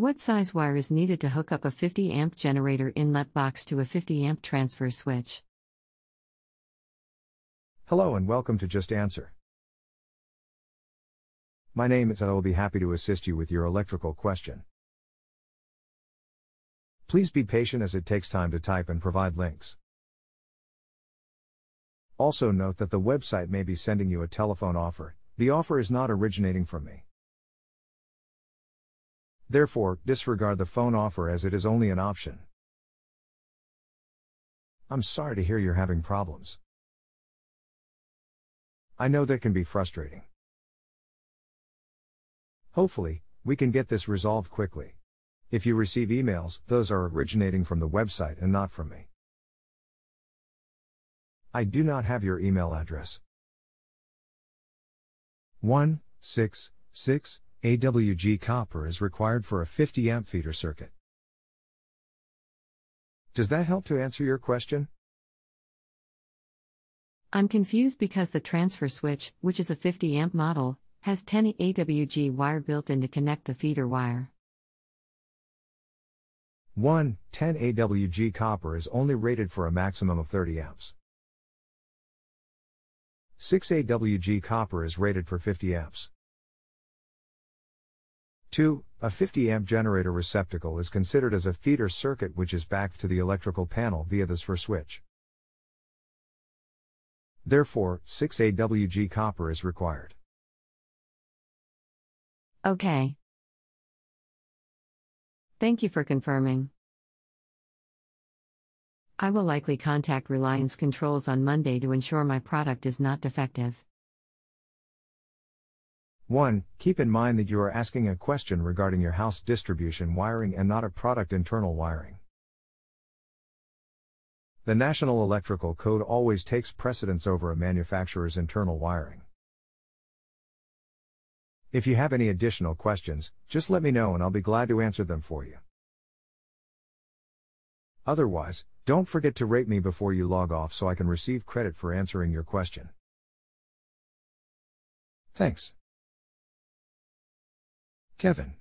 What size wire is needed to hook up a 50 amp generator inlet box to a 50 amp transfer switch? Hello and welcome to Just Answer. My name is I will be happy to assist you with your electrical question. Please be patient as it takes time to type and provide links. Also note that the website may be sending you a telephone offer. The offer is not originating from me. Therefore, disregard the phone offer as it is only an option. I'm sorry to hear you're having problems. I know that can be frustrating. Hopefully, we can get this resolved quickly. If you receive emails, those are originating from the website and not from me. I do not have your email address. 1 6 6 AWG copper is required for a 50 amp feeder circuit. Does that help to answer your question? I'm confused because the transfer switch, which is a 50 amp model, has 10 AWG wire built in to connect the feeder wire. 1. 10 AWG copper is only rated for a maximum of 30 amps. 6 AWG copper is rated for 50 amps. 2. A 50 amp generator receptacle is considered as a feeder circuit which is backed to the electrical panel via the SFR switch. Therefore, 6AWG copper is required. Okay. Thank you for confirming. I will likely contact Reliance Controls on Monday to ensure my product is not defective. 1. Keep in mind that you are asking a question regarding your house distribution wiring and not a product internal wiring. The National Electrical Code always takes precedence over a manufacturer's internal wiring. If you have any additional questions, just let me know and I'll be glad to answer them for you. Otherwise, don't forget to rate me before you log off so I can receive credit for answering your question. Thanks. Kevin.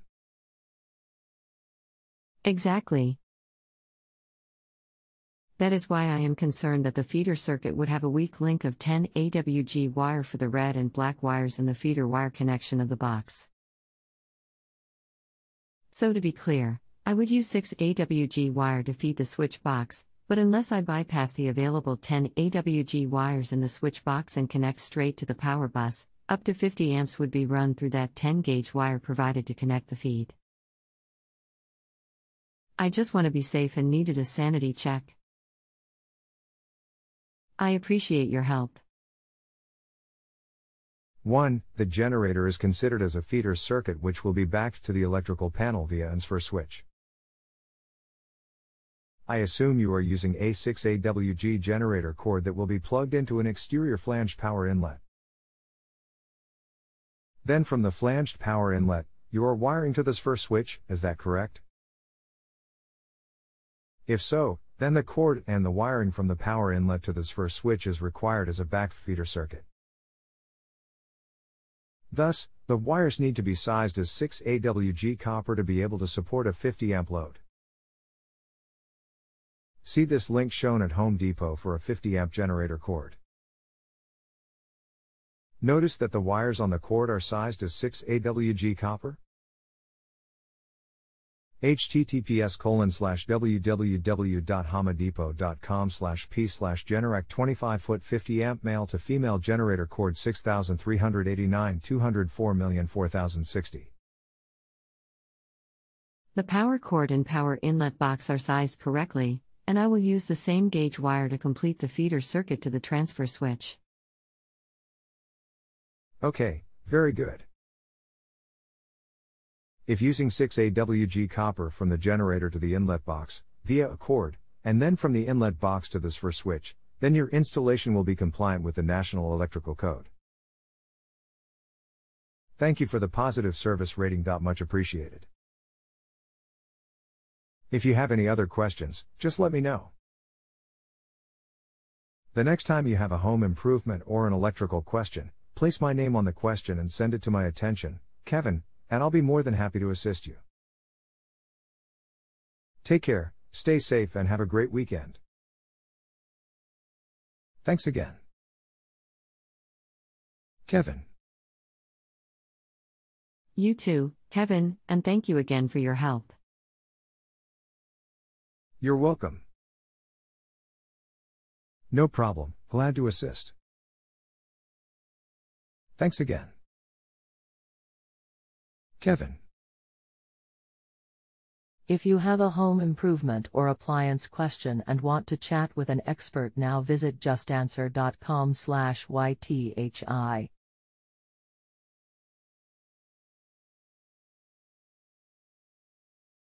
Exactly. That is why I am concerned that the feeder circuit would have a weak link of 10 AWG wire for the red and black wires in the feeder wire connection of the box. So, to be clear, I would use 6 AWG wire to feed the switch box, but unless I bypass the available 10 AWG wires in the switch box and connect straight to the power bus, up to 50 amps would be run through that 10 gauge wire provided to connect the feed. I just want to be safe and needed a sanity check. I appreciate your help. 1. The generator is considered as a feeder circuit which will be backed to the electrical panel via ANSFER switch. I assume you are using a 6AWG generator cord that will be plugged into an exterior flange power inlet. Then from the flanged power inlet, you are wiring to this first switch, is that correct? If so, then the cord and the wiring from the power inlet to this first switch is required as a back feeder circuit. Thus, the wires need to be sized as 6 AWG copper to be able to support a 50 amp load. See this link shown at Home Depot for a 50 amp generator cord. Notice that the wires on the cord are sized as 6 AWG copper. https colon slash slash p slash generac 25 foot 50 amp male to female generator cord 6389 204 4060. The power cord and power inlet box are sized correctly, and I will use the same gauge wire to complete the feeder circuit to the transfer switch. Okay, very good. If using 6AWG copper from the generator to the inlet box, via a cord, and then from the inlet box to the SFR switch, then your installation will be compliant with the National Electrical Code. Thank you for the positive service rating. Much appreciated. If you have any other questions, just let me know. The next time you have a home improvement or an electrical question, Place my name on the question and send it to my attention, Kevin, and I'll be more than happy to assist you. Take care, stay safe, and have a great weekend. Thanks again. Kevin. You too, Kevin, and thank you again for your help. You're welcome. No problem, glad to assist. Thanks again. Kevin. If you have a home improvement or appliance question and want to chat with an expert now visit justanswer.com slash YTHI.